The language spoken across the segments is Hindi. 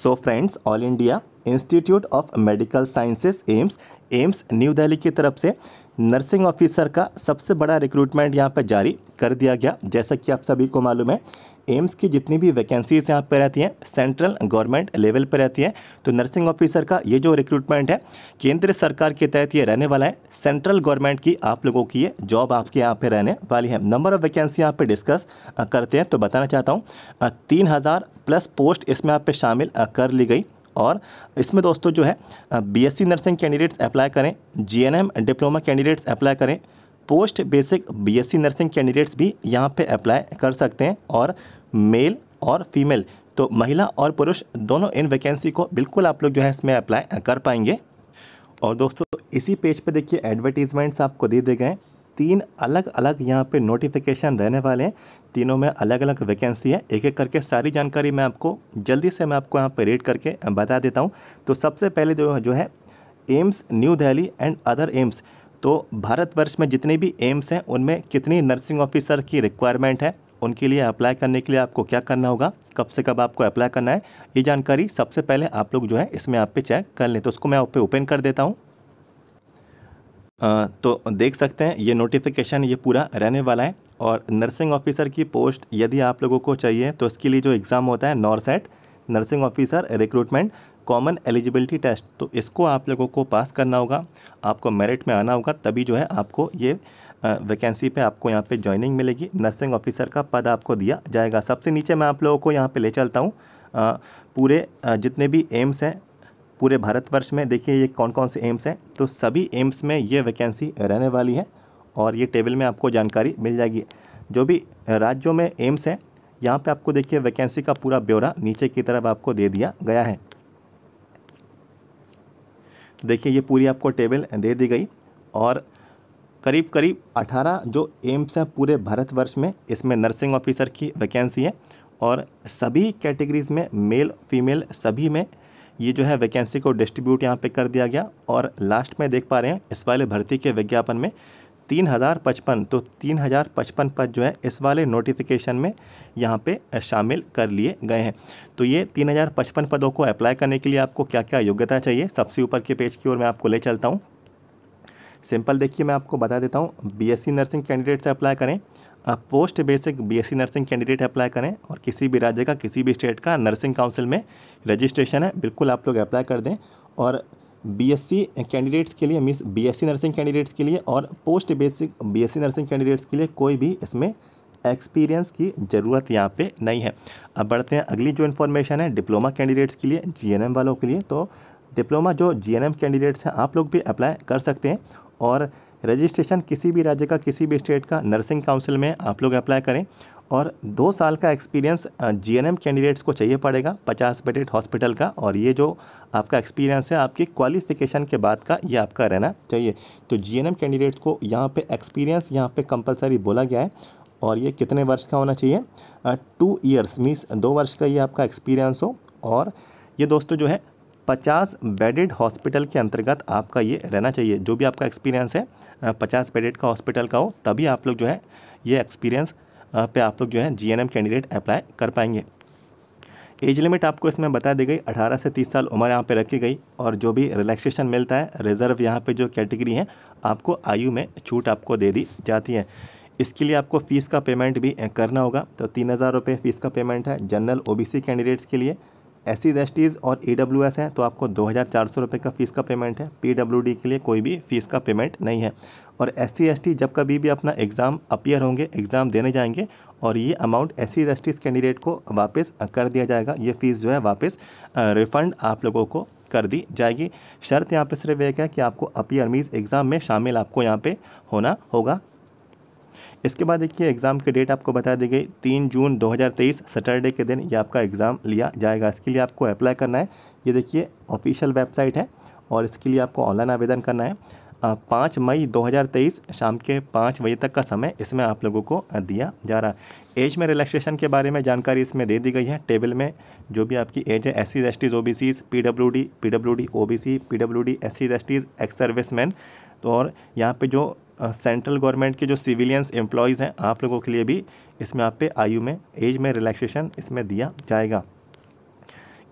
So friends, All India Institute of Medical Sciences AIMS AIIMS New Delhi की तरफ से नर्सिंग ऑफिसर का सबसे बड़ा रिक्रूटमेंट यहाँ पर जारी कर दिया गया जैसा कि आप सभी को मालूम है एम्स की जितनी भी वैकेंसीज यहाँ पर रहती हैं सेंट्रल गवर्नमेंट लेवल पर रहती हैं तो नर्सिंग ऑफिसर का ये जो रिक्रूटमेंट है केंद्र सरकार के तहत ये रहने वाला है सेंट्रल गवर्नमेंट की आप लोगों की ये जॉब आपके यहाँ पे रहने वाली है नंबर ऑफ़ वैकेंसी यहाँ पे डिस्कस करते हैं तो बताना चाहता हूँ तीन हज़ार प्लस पोस्ट इसमें आप पे शामिल कर ली गई और इसमें दोस्तों जो है बीएससी नर्सिंग कैंडिडेट्स अप्लाई करें जीएनएम डिप्लोमा कैंडिडेट्स अप्लाई करें post basic BSc nursing candidates भी यहाँ पे अप्लाई कर सकते हैं और मेल और फीमेल तो महिला और पुरुष दोनों इन वैकेंसी को बिल्कुल आप लोग जो है इसमें अप्लाई कर पाएंगे और दोस्तों इसी पेज पे देखिए एडवर्टीज़मेंट्स आपको दे दिए गए तीन अलग अलग यहाँ पे नोटिफिकेशन रहने वाले हैं तीनों में अलग अलग वैकेंसी है एक एक करके सारी जानकारी मैं आपको जल्दी से मैं आपको यहाँ पे रीड करके बता देता हूँ तो सबसे पहले जो जो है AIIMS New Delhi and other AIIMS तो भारतवर्ष में जितने भी एम्स हैं उनमें कितनी नर्सिंग ऑफिसर की रिक्वायरमेंट है उनके लिए अप्लाई करने के लिए आपको क्या करना होगा कब से कब आपको अप्लाई करना है ये जानकारी सबसे पहले आप लोग जो है इसमें आप पे चेक कर लें तो उसको मैं आप पे ओपन कर देता हूँ तो देख सकते हैं ये नोटिफिकेशन ये पूरा रहने वाला है और नर्सिंग ऑफिसर की पोस्ट यदि आप लोगों को चाहिए तो इसके लिए जो एग्ज़ाम होता है NORCET nursing officer recruitment common eligibility test तो इसको आप लोगों को पास करना होगा आपको मेरिट में आना होगा तभी जो है आपको ये वैकेंसी पे आपको यहाँ पे ज्वाइनिंग मिलेगी नर्सिंग ऑफिसर का पद आपको दिया जाएगा सबसे नीचे मैं आप लोगों को यहाँ पे ले चलता हूँ पूरे जितने भी एम्स हैं पूरे भारतवर्ष में देखिए ये कौन कौन से एम्स हैं तो सभी एम्स में ये वैकेंसी रहने वाली है और ये टेबल में आपको जानकारी मिल जाएगी जो भी राज्यों में एम्स हैं यहाँ पे आपको देखिए वैकेंसी का पूरा ब्यौरा नीचे की तरफ आपको दे दिया गया है तो देखिए ये पूरी आपको टेबल दे दी गई और करीब करीब 18 जो एम्स हैं पूरे भारतवर्ष में इसमें नर्सिंग ऑफिसर की वैकेंसी है और सभी कैटेगरीज़ में मेल फीमेल सभी में ये जो है वैकेंसी को डिस्ट्रीब्यूट यहाँ पे कर दिया गया और लास्ट में देख पा रहे हैं इस वाले भर्ती के विज्ञापन में तीन हज़ार पचपन तो तीन हज़ार पचपन पद जो है इस वाले नोटिफिकेशन में यहाँ पे शामिल कर लिए गए हैं तो ये तीन हज़ार पचपन पदों को अप्लाई करने के लिए आपको क्या क्या योग्यता चाहिए सबसे ऊपर के पेज की ओर मैं आपको ले चलता हूँ सिंपल देखिए मैं आपको बता देता हूँ बी नर्सिंग कैंडिडेट से अप्लाई करें आप post basic BSc nursing candidate apply करें और किसी भी राज्य का किसी भी स्टेट का नर्सिंग काउंसिल में रजिस्ट्रेशन है बिल्कुल आप लोग अप्लाई कर दें और बीएससी कैंडिडेट्स के लिए मिस बीएससी नर्सिंग कैंडिडेट्स के लिए और post basic BSc nursing candidates के लिए कोई भी इसमें एक्सपीरियंस की ज़रूरत यहाँ पे नहीं है अब बढ़ते हैं अगली जो इन्फॉर्मेशन है डिप्लोमा कैंडिडेट्स के लिए जीएनएम वालों के लिए तो डिप्लोमा जो जीएनएम कैंडिडेट्स हैं आप लोग भी अप्लाई कर सकते हैं और रजिस्ट्रेशन किसी भी राज्य का किसी भी स्टेट का नर्सिंग काउंसिल में आप लोग अप्लाई करें और दो साल का एक्सपीरियंस जीएनएम कैंडिडेट्स को चाहिए पड़ेगा पचास बेडेड हॉस्पिटल का और ये जो आपका एक्सपीरियंस है आपकी क्वालिफिकेशन के बाद का ये आपका रहना चाहिए तो जीएनएम कैंडिडेट्स को यहाँ पे एक्सपीरियंस यहाँ पे कंपलसरी बोला गया है और ये कितने वर्ष का होना चाहिए टू ईयर्स मीन्स दो वर्ष का ये आपका एक्सपीरियंस हो और ये दोस्तों जो है पचास बेडेड हॉस्पिटल के अंतर्गत आपका ये रहना चाहिए जो भी आपका एक्सपीरियंस है पचास बेडेड का हॉस्पिटल का हो तभी आप लोग जो है ये एक्सपीरियंस पे आप लोग जो है जीएनएम कैंडिडेट अप्लाई कर पाएंगे एज लिमिट आपको इसमें बता दी गई 18 से 30 साल उम्र यहाँ पे रखी गई और जो भी रिलैक्सेशन मिलता है रिजर्व यहाँ पे जो कैटेगरी है आपको आयु में छूट आपको दे दी जाती है इसके लिए आपको फ़ीस का पेमेंट भी करना होगा तो तीन हज़ार रुपये फ़ीस का पेमेंट है जनरल ओबीसी कैंडिडेट्स के लिए एस सी और ई डब्ल्यू एस हैं तो आपको दो हज़ार चार सौ रुपये का फ़ीस का पेमेंट है पी डब्ल्यू डी के लिए कोई भी फ़ीस का पेमेंट नहीं है और एस सी जब कभी भी अपना एग्ज़ाम अपियर होंगे एग्ज़ाम देने जाएंगे और ये अमाउंट एस सी कैंडिडेट को वापस कर दिया जाएगा ये फ़ीस जो है वापस रिफ़ंड आप लोगों को कर दी जाएगी शर्त यहाँ पे सिर्फ एक है कि आपको अपियर मीज एग्ज़ाम में शामिल आपको यहाँ पे होना होगा इसके बाद देखिए एग्ज़ाम की डेट आपको बता दी गई तीन जून 2023 सैटरडे के दिन ये आपका एग्ज़ाम लिया जाएगा इसके लिए आपको अप्लाई करना है ये देखिए ऑफिशियल वेबसाइट है और इसके लिए आपको ऑनलाइन आवेदन करना है पाँच मई 2023 शाम के पाँच बजे तक का समय इसमें आप लोगों को दिया जा रहा है एज में रिलैक्सेशन के बारे में जानकारी इसमें दे दी गई है टेबल में जो भी आपकी एज है S C S Ts O B Cs P W D P W D O B C P W D S C S Ts ex serviceman तो और यहाँ पे जो सेंट्रल गवर्नमेंट के जो सिविलियंस एम्प्लॉयज़ हैं आप लोगों के लिए भी इसमें आप पे आयु में एज में रिलैक्सेशन इसमें दिया जाएगा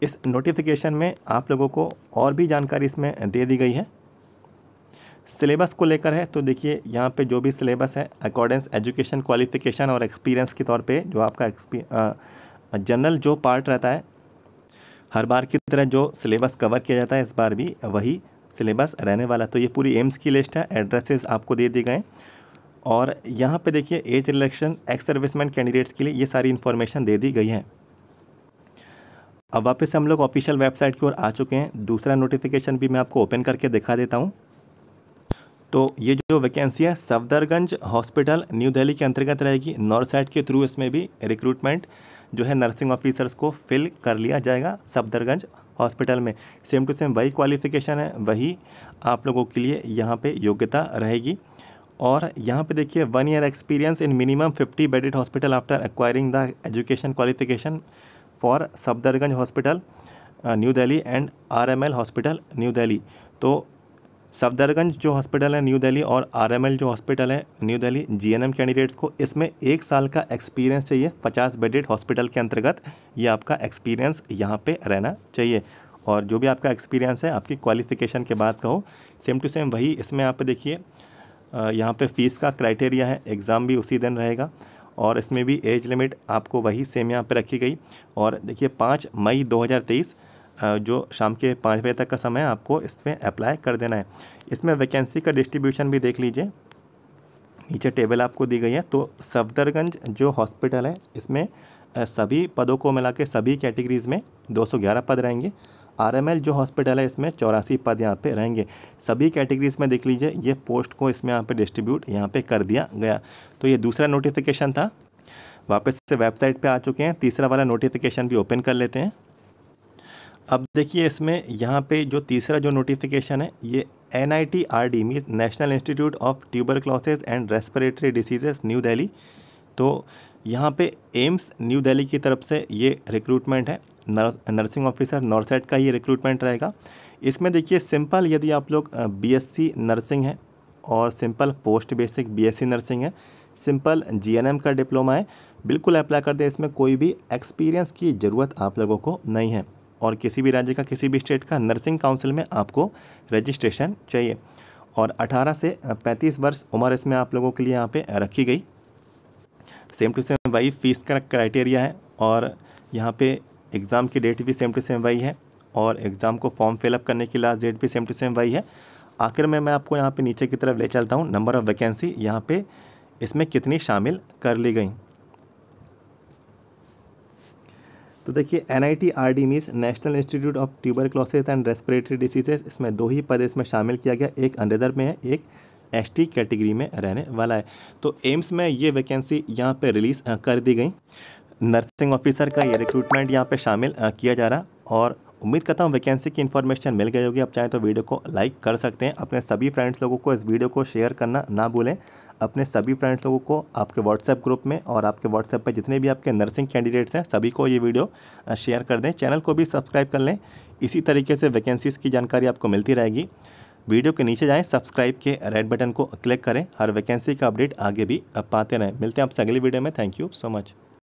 इस नोटिफिकेशन में आप लोगों को और भी जानकारी इसमें दे दी गई है सिलेबस को लेकर है तो देखिए यहाँ पे जो भी सिलेबस है अकॉर्डेंस एजुकेशन क्वालिफिकेशन और एक्सपीरियंस के तौर पे जो आपका जनरल जो पार्ट रहता है हर बार की तरह जो सिलेबस कवर किया जाता है इस बार भी वही सिलेबस रहने वाला तो ये पूरी एम्स की लिस्ट है एड्रेसेस आपको दे दिए गए और यहाँ पे देखिए age relaxation ex serviceman candidates के लिए ये सारी इन्फॉर्मेशन दे दी गई है अब वापस हम लोग ऑफिशियल वेबसाइट की ओर आ चुके हैं दूसरा नोटिफिकेशन भी मैं आपको ओपन करके दिखा देता हूँ तो ये जो वैकेंसी है सफदरगंज हॉस्पिटल न्यू दिल्ली के अंतर्गत रहेगी नॉर्थ साइड के थ्रू इसमें भी रिक्रूटमेंट जो है नर्सिंग ऑफिसर्स को फिल कर लिया जाएगा सफदरगंज हॉस्पिटल में सेम टू सेम वही क्वालिफ़िकेशन है वही आप लोगों के लिए यहाँ पे योग्यता रहेगी और यहाँ पे देखिए one year experience in minimum fifty bedded hospital after acquiring the education qualification for Safdarjung hospital New Delhi and R hospital New Delhi तो सफदरगंज जो हॉस्पिटल है न्यू दिल्ली और आरएमएल जो हॉस्पिटल है न्यू दिल्ली जीएनएम कैंडिडेट्स को इसमें एक साल का एक्सपीरियंस चाहिए पचास बेडेड हॉस्पिटल के अंतर्गत ये आपका एक्सपीरियंस यहाँ पे रहना चाहिए और जो भी आपका एक्सपीरियंस है आपकी क्वालिफिकेशन के बाद का हो सेम टू सेम वही इसमें आप देखिए यहाँ पर फ़ीस का क्राइटेरिया है एग्ज़ाम भी उसी दिन रहेगा और इसमें भी एज लिमिट आपको वही सेम यहाँ पर रखी गई और देखिए पाँच मई 2023 जो शाम के पाँच बजे तक का समय है आपको इसमें अप्लाई कर देना है इसमें वैकेंसी का डिस्ट्रीब्यूशन भी देख लीजिए नीचे टेबल आपको दी गई है तो सफदरगंज जो हॉस्पिटल है इसमें सभी पदों को मिला के सभी कैटेगरीज़ में 211 पद रहेंगे आरएमएल जो हॉस्पिटल है इसमें चौरासी पद यहाँ पे रहेंगे सभी कैटेगरीज़ में देख लीजिए ये पोस्ट को इसमें यहाँ पे डिस्ट्रीब्यूट यहाँ पे कर दिया गया तो ये दूसरा नोटिफिकेशन था वापस से वेबसाइट पे आ चुके हैं तीसरा वाला नोटिफिकेशन भी ओपन कर लेते हैं अब देखिए इसमें यहाँ पे जो तीसरा जो नोटिफिकेशन है ये N I T R D means national institute of tuberculosis and respiratory diseases New Delhi तो यहाँ पे एम्स न्यू दिल्ली की तरफ से ये रिक्रूटमेंट है नर्सिंग ऑफिसर नॉर्सेट का ये रिक्रूटमेंट रहेगा इसमें देखिए सिंपल यदि आप लोग बी नर्सिंग है और simple post basic B nursing है सिंपल जी का डिप्लोमा है बिल्कुल अप्लाई कर दें इसमें कोई भी एक्सपीरियंस की ज़रूरत आप लोगों को नहीं है और किसी भी राज्य का किसी भी स्टेट का नर्सिंग काउंसिल में आपको रजिस्ट्रेशन चाहिए और 18 से 35 वर्ष उम्र इसमें आप लोगों के लिए यहाँ पे रखी गई सेम टू सेम वही फ़ीस का क्राइटेरिया है और यहाँ पे एग्ज़ाम की डेट भी सेम टू सेम वही है और एग्ज़ाम को फॉर्म फिलअप करने की लास्ट डेट भी सेम टू सेम वही है आखिर में मैं आपको यहाँ पे नीचे की तरफ ले चलता हूँ नंबर ऑफ़ वैकेंसी यहाँ पे इसमें कितनी शामिल कर ली गई तो देखिए N I T R D means national institute of tuberculosis and respiratory diseases इसमें दो ही पद इसमें शामिल किया गया एक अंडेदर में है एक एस टी कैटेगरी में रहने वाला है तो एम्स में ये वैकेंसी यहाँ पे रिलीज़ कर दी गई नर्सिंग ऑफिसर का ये रिक्रूटमेंट यहाँ पे शामिल किया जा रहा और उम्मीद करता हूँ वैकेंसी की इन्फॉर्मेशन मिल गई होगी आप चाहें तो वीडियो को लाइक कर सकते हैं अपने सभी फ्रेंड्स लोगों को इस वीडियो को शेयर करना ना भूलें अपने सभी फ्रेंड्स लोगों को आपके व्हाट्सएप ग्रुप में और आपके व्हाट्सएप पर जितने भी आपके नर्सिंग कैंडिडेट्स हैं सभी को ये वीडियो शेयर कर दें चैनल को भी सब्सक्राइब कर लें इसी तरीके से वैकेंसीज़ की जानकारी आपको मिलती रहेगी वीडियो के नीचे जाएं सब्सक्राइब के रेड बटन को क्लिक करें हर वैकेंसी का अपडेट आगे भी पाते रहें मिलते हैं आपसे अगली वीडियो में थैंक यू सो मच